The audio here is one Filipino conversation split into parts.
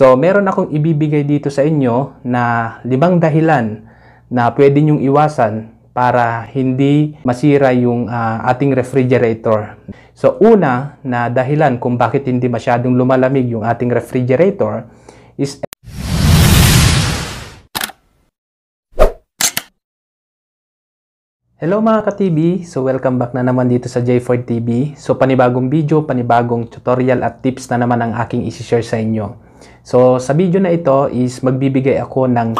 So, meron akong ibibigay dito sa inyo na limang dahilan na pwede nyong iwasan para hindi masira yung uh, ating refrigerator. So, una na dahilan kung bakit hindi masyadong lumalamig yung ating refrigerator is Hello mga ka-TV! So welcome back na naman dito sa J4 TV. So panibagong video, panibagong tutorial at tips na naman ang aking isi-share sa inyo. So sa video na ito is magbibigay ako ng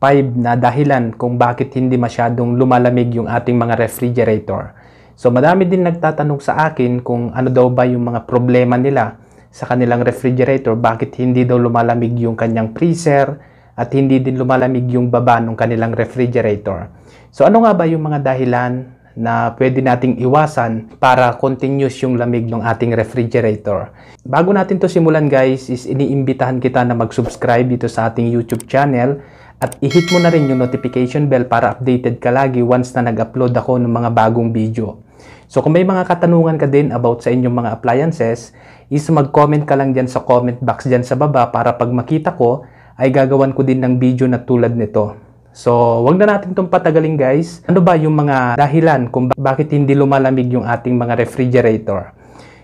5 na dahilan kung bakit hindi masyadong lumalamig yung ating mga refrigerator. So madami din nagtatanong sa akin kung ano daw ba yung mga problema nila sa kanilang refrigerator, bakit hindi daw lumalamig yung kanyang freezer at hindi din lumalamig yung baba ng kanilang refrigerator. So ano nga ba yung mga dahilan na pwede nating iwasan para continuous yung lamig ng ating refrigerator. Bago natin to simulan guys, is iniimbitahan kita na mag-subscribe dito sa ating YouTube channel at i-hit mo na rin yung notification bell para updated ka lagi once na nag-upload ako ng mga bagong video. So kung may mga katanungan ka din about sa inyong mga appliances, is mag-comment ka lang dyan sa comment box dyan sa baba para pag makita ko, ay gagawan ko din ng video na tulad nito. So, wag na natin itong patagalin guys. Ano ba yung mga dahilan kung bakit hindi lumalamig yung ating mga refrigerator?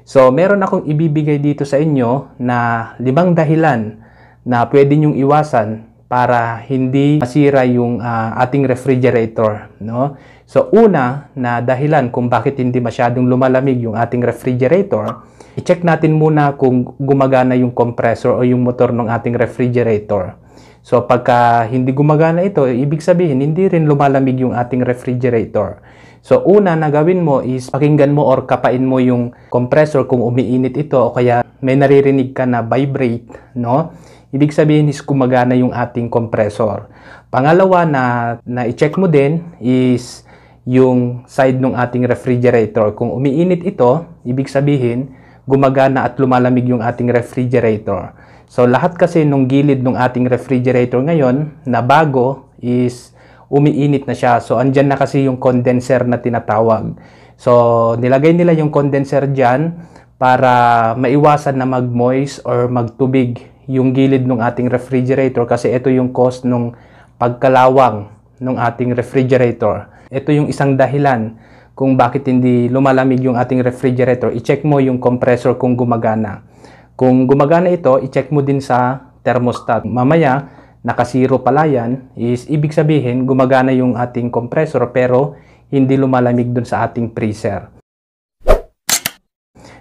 So, meron akong ibibigay dito sa inyo na limang dahilan na pwede nyong iwasan para hindi masira yung uh, ating refrigerator, no? So una na dahilan kung bakit hindi masyadong lumalamig yung ating refrigerator, i-check natin muna kung gumagana yung compressor o yung motor ng ating refrigerator. So pagka hindi gumagana ito, eh, ibig sabihin hindi rin lumalamig yung ating refrigerator. So una na gawin mo is pakinggan mo or kapain mo yung compressor kung umiinit ito o kaya may naririnig ka na vibrate, no? Ibig sabihin is gumagana yung ating compressor. Pangalawa na na i-check mo din is yung side ng ating refrigerator. Kung umiinit ito, ibig sabihin gumagana at lumalamig yung ating refrigerator. So lahat kasi nung gilid ng ating refrigerator ngayon na bago is umiinit na siya. So andyan na kasi yung condenser na tinatawag. So nilagay nila yung condenser dyan para maiwasan na mag-moist or magtubig yung gilid ng ating refrigerator kasi ito yung cost ng pagkalawang ng ating refrigerator. Ito yung isang dahilan kung bakit hindi lumalamig yung ating refrigerator. I-check mo yung compressor kung gumagana. Kung gumagana ito, i-check mo din sa thermostat. Mamaya, nakasiro pala yan, is ibig sabihin gumagana yung ating compressor pero hindi lumalamig dun sa ating freezer.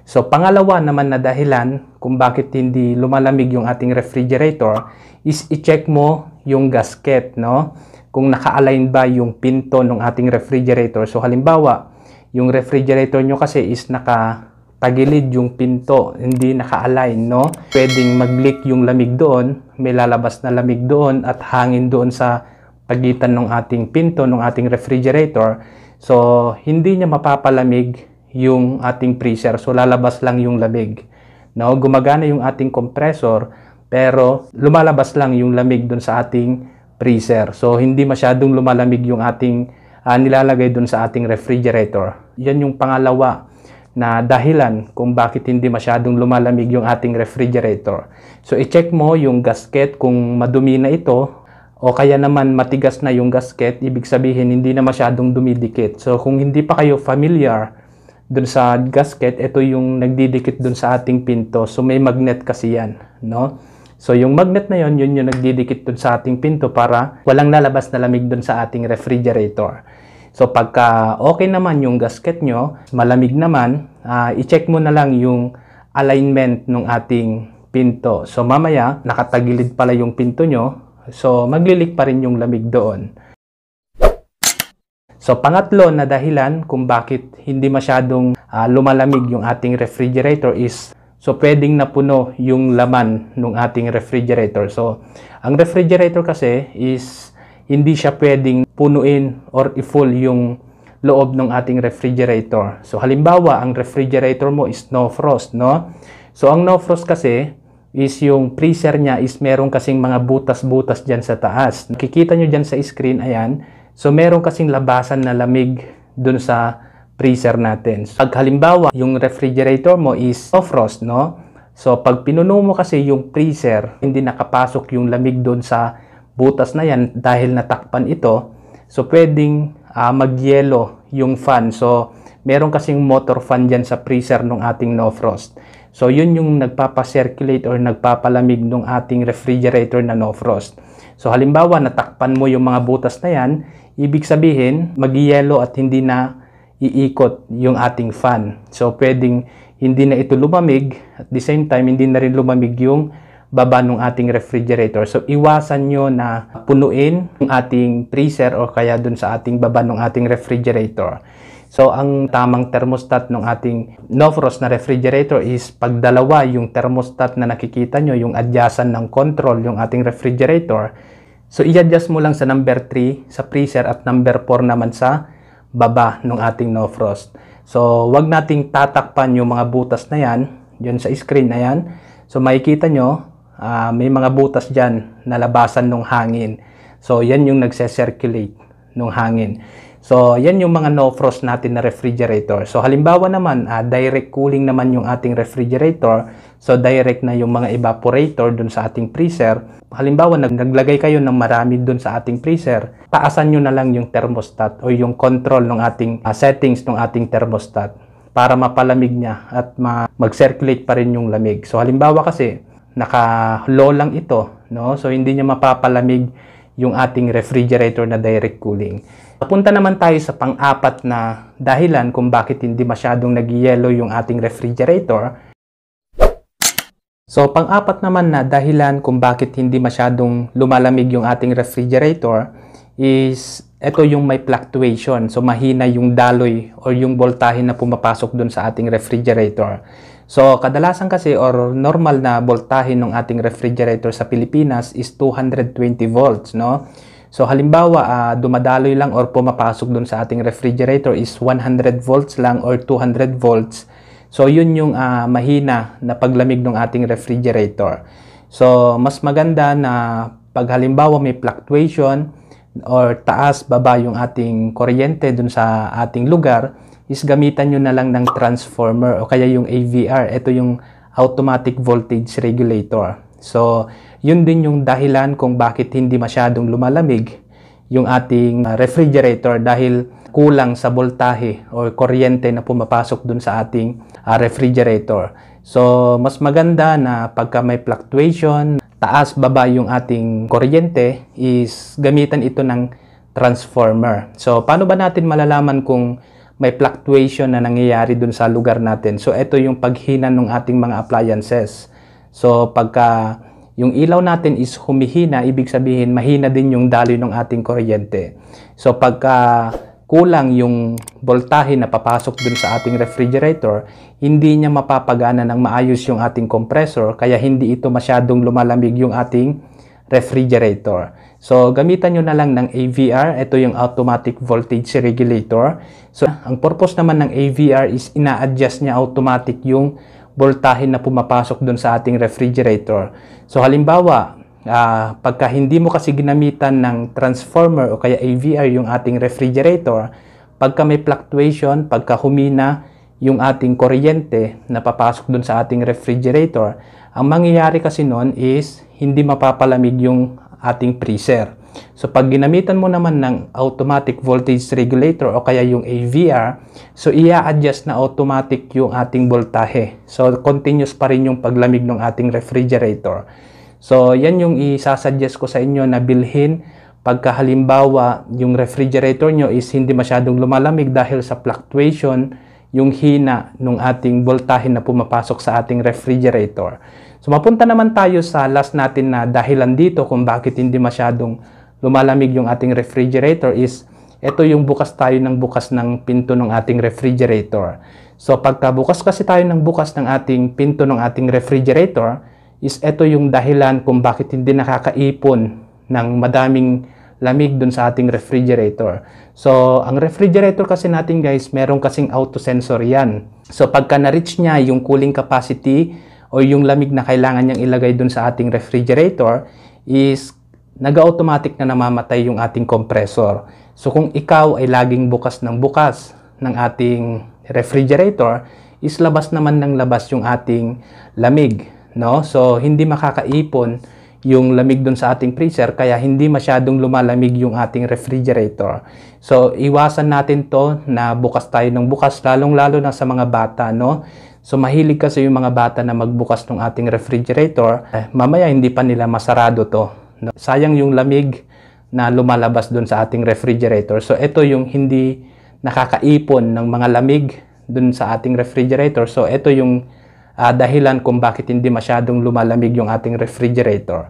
So, pangalawa naman na dahilan kung bakit hindi lumalamig yung ating refrigerator is i-check mo yung gasket, no? Kung naka-align ba yung pinto ng ating refrigerator. So, halimbawa, yung refrigerator nyo kasi is naka tagilid yung pinto, hindi naka-align, no? Pwedeng mag-leak yung lamig doon, may lalabas na lamig doon at hangin doon sa pagitan ng ating pinto, ng ating refrigerator. So, hindi niya mapapalamig yung ating freezer. So, lalabas lang yung lamig. No? Gumagana yung ating compressor, pero lumalabas lang yung lamig doon sa ating freezer. So, hindi masyadong lumalamig yung ating uh, nilalagay doon sa ating refrigerator. Yan yung pangalawa na dahilan kung bakit hindi masyadong lumalamig yung ating refrigerator. So i-check mo yung gasket kung madumi na ito o kaya naman matigas na yung gasket, ibig sabihin hindi na masyadong dumidikit. So kung hindi pa kayo familiar dun sa gasket, ito yung nagdidikit dun sa ating pinto. So may magnet kasi yan, no? So yung magnet na yon yun yung nagdidikit dun sa ating pinto para walang lalabas na lamig dun sa ating refrigerator. So pagka okay naman yung gasket nyo, malamig naman, uh, i-check mo na lang yung alignment ng ating pinto. So mamaya, nakatagilid pala yung pinto nyo, so maglilik pa rin yung lamig doon. So pangatlo na dahilan kung bakit hindi masyadong uh, lumalamig yung ating refrigerator is So, pwedeng napuno yung laman ng ating refrigerator. So, ang refrigerator kasi is hindi siya pwedeng punuin or i-full yung loob ng ating refrigerator. So halimbawa, ang refrigerator mo is no frost, no? So ang no frost kasi is yung freezer niya is meron kasing mga butas-butas diyan sa taas. Nakikita nyo diyan sa screen, ayan. So meron kasing labasan na lamig dun sa freezer natin. So, pag halimbawa, yung refrigerator mo is no frost, no? So pag pinuno mo kasi yung freezer, hindi nakapasok yung lamig dun sa butas na yan dahil natakpan ito, So, pwedeng uh, magyelo yung fan. So, meron kasing motor fan dyan sa freezer ng ating no frost. So, yun yung nagpapa or nagpapalamig ng ating refrigerator na no frost. So, halimbawa, natakpan mo yung mga butas na yan, ibig sabihin, magyelo at hindi na iikot yung ating fan. So, pwedeng hindi na ito lumamig at the same time, hindi na rin lumamig yung baba ng ating refrigerator. So iwasan nyo na punuin ang ating freezer o kaya dun sa ating baba ng ating refrigerator. So ang tamang thermostat ng ating no frost na refrigerator is pagdalawa yung thermostat na nakikita nyo, yung adjacent ng control yung ating refrigerator. So i-adjust mo lang sa number 3 sa freezer at number 4 naman sa baba ng ating no frost. So wag nating tatakpan yung mga butas na yan, yun sa screen na yan. So makikita nyo, uh, may mga butas dyan na labasan ng hangin. So, yan yung nagse-circulate ng hangin. So, yan yung mga no-frost natin na refrigerator. So, halimbawa naman, uh, direct cooling naman yung ating refrigerator. So, direct na yung mga evaporator dun sa ating freezer. Halimbawa, nag naglagay kayo ng marami dun sa ating freezer, taasan nyo na lang yung thermostat o yung control ng ating uh, settings ng ating thermostat para mapalamig niya at ma mag-circulate pa rin yung lamig. So, halimbawa kasi, naka-low lang ito, no? So hindi niya mapapalamig yung ating refrigerator na direct cooling. Papunta naman tayo sa pang-apat na dahilan kung bakit hindi masyadong nagiyelo yung ating refrigerator. So pang-apat naman na dahilan kung bakit hindi masyadong lumalamig yung ating refrigerator is ito yung may fluctuation. So mahina yung daloy or yung boltahe na pumapasok doon sa ating refrigerator. So, kadalasan kasi or normal na voltahe ng ating refrigerator sa Pilipinas is 220 volts, no? So, halimbawa, uh, dumadaloy lang or pumapasok dun sa ating refrigerator is 100 volts lang or 200 volts. So, yun yung uh, mahina na paglamig ng ating refrigerator. So, mas maganda na pag halimbawa may fluctuation or taas, baba yung ating kuryente dun sa ating lugar, is gamitan nyo na lang ng transformer o kaya yung AVR. Ito yung automatic voltage regulator. So, yun din yung dahilan kung bakit hindi masyadong lumalamig yung ating ah, refrigerator dahil kulang sa voltahe o kuryente na pumapasok dun sa ating ah, refrigerator. So, mas maganda na pagka may fluctuation, taas baba yung ating kuryente is gamitan ito ng transformer. So, paano ba natin malalaman kung may fluctuation na nangyayari dun sa lugar natin. So ito yung paghina ng ating mga appliances. So pagka yung ilaw natin is humihina, ibig sabihin mahina din yung daloy ng ating kuryente. So pagka kulang yung voltahe na papasok dun sa ating refrigerator, hindi niya mapapagana ng maayos yung ating compressor kaya hindi ito masyadong lumalamig yung ating refrigerator. So, gamitan nyo na lang ng AVR. Ito yung automatic voltage regulator. So, ang purpose naman ng AVR is ina-adjust niya automatic yung voltahin na pumapasok doon sa ating refrigerator. So, halimbawa, uh, pagka hindi mo kasi ginamitan ng transformer o kaya AVR yung ating refrigerator, pagka may fluctuation, pagka humina yung ating kuryente na papasok doon sa ating refrigerator, ang mangyayari kasi noon is hindi mapapalamig yung ating freezer. So pag ginamitan mo naman ng automatic voltage regulator o kaya yung AVR, so ia-adjust na automatic yung ating voltahe. So continuous pa rin yung paglamig ng ating refrigerator. So yan yung isasuggest ko sa inyo na bilhin pagka halimbawa yung refrigerator nyo is hindi masyadong lumalamig dahil sa fluctuation yung hina ng ating voltahe na pumapasok sa ating refrigerator. So mapunta naman tayo sa last natin na dahilan dito kung bakit hindi masyadong lumalamig yung ating refrigerator is ito yung bukas tayo ng bukas ng pinto ng ating refrigerator. So pagka bukas kasi tayo ng bukas ng ating pinto ng ating refrigerator is ito yung dahilan kung bakit hindi nakakaipon ng madaming lamig dun sa ating refrigerator. So, ang refrigerator kasi natin guys, meron kasing auto sensor yan. So, pagka na-reach niya yung cooling capacity o yung lamig na kailangan niyang ilagay dun sa ating refrigerator is nag-automatic na namamatay yung ating compressor. So kung ikaw ay laging bukas ng bukas ng ating refrigerator, is labas naman ng labas yung ating lamig, no? So hindi makakaipon yung lamig doon sa ating freezer kaya hindi masyadong lumalamig yung ating refrigerator. So iwasan natin 'to na bukas tayo ng bukas lalong-lalo na sa mga bata, no? So mahilig kasi yung mga bata na magbukas ng ating refrigerator, eh, mamaya hindi pa nila masarado to. No? Sayang yung lamig na lumalabas doon sa ating refrigerator. So ito yung hindi nakakaipon ng mga lamig doon sa ating refrigerator. So ito yung uh, dahilan kung bakit hindi masyadong lumalamig yung ating refrigerator.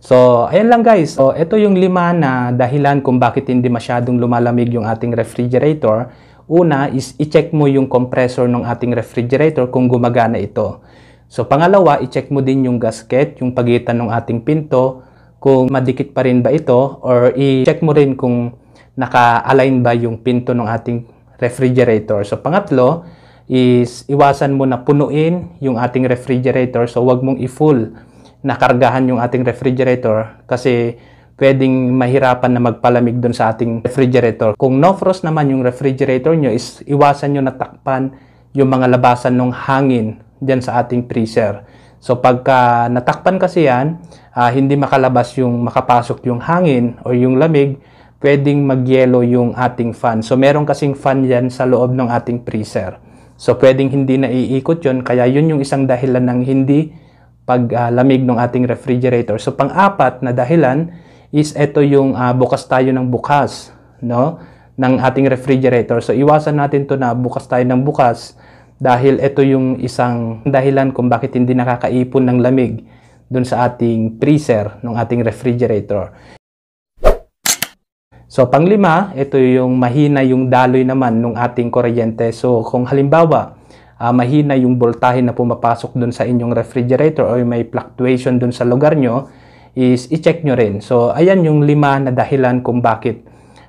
So, ayan lang guys. So, ito yung lima na dahilan kung bakit hindi masyadong lumalamig yung ating refrigerator. Una is i-check mo yung compressor ng ating refrigerator kung gumagana ito. So pangalawa, i-check mo din yung gasket, yung pagitan ng ating pinto, kung madikit pa rin ba ito or i-check mo rin kung naka-align ba yung pinto ng ating refrigerator. So pangatlo is iwasan mo na punuin yung ating refrigerator. So wag mong i-full na kargahan yung ating refrigerator kasi pwedeng mahirapan na magpalamig doon sa ating refrigerator. Kung no frost naman yung refrigerator nyo is iwasan nyo na takpan yung mga labasan ng hangin dyan sa ating freezer. So pagka natakpan kasi yan, uh, hindi makalabas yung makapasok yung hangin o yung lamig, pwedeng magyelo yung ating fan. So meron kasing fan yan sa loob ng ating freezer. So pwedeng hindi naiikot yon kaya yun yung isang dahilan ng hindi paglamig ah, uh, ng ating refrigerator. So pang-apat na dahilan, is ito yung uh, bukas tayo ng bukas, no? ng ating refrigerator. So iwasan natin to na bukas tayo ng bukas dahil ito yung isang dahilan kung bakit hindi nakakaipon ng lamig doon sa ating freezer ng ating refrigerator. So panglima, ito yung mahina yung daloy naman ng ating kuryente. So kung halimbawa, uh, mahina yung voltahe na pumapasok doon sa inyong refrigerator o may fluctuation doon sa lugar nyo, is i-check nyo rin. So, ayan yung lima na dahilan kung bakit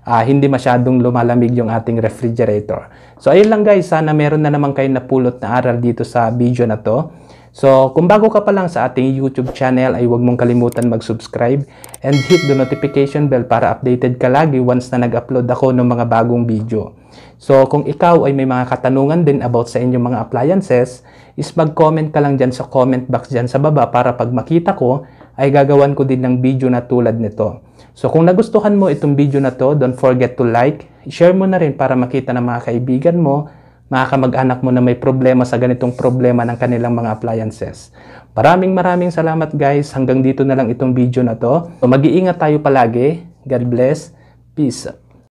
uh, hindi masyadong lumalamig yung ating refrigerator. So, ayun lang guys. Sana meron na naman kayong napulot na aral dito sa video na to. So, kung bago ka pa lang sa ating YouTube channel ay huwag mong kalimutan mag-subscribe and hit the notification bell para updated ka lagi once na nag-upload ako ng mga bagong video. So, kung ikaw ay may mga katanungan din about sa inyong mga appliances, is mag-comment ka lang dyan sa comment box dyan sa baba para pag makita ko, ay gagawan ko din ng video na tulad nito. So kung nagustuhan mo itong video na to, don't forget to like, share mo na rin para makita ng mga kaibigan mo, mga kamag-anak mo na may problema sa ganitong problema ng kanilang mga appliances. Maraming maraming salamat guys. Hanggang dito na lang itong video na to. So, mag-iingat tayo palagi. God bless. Peace.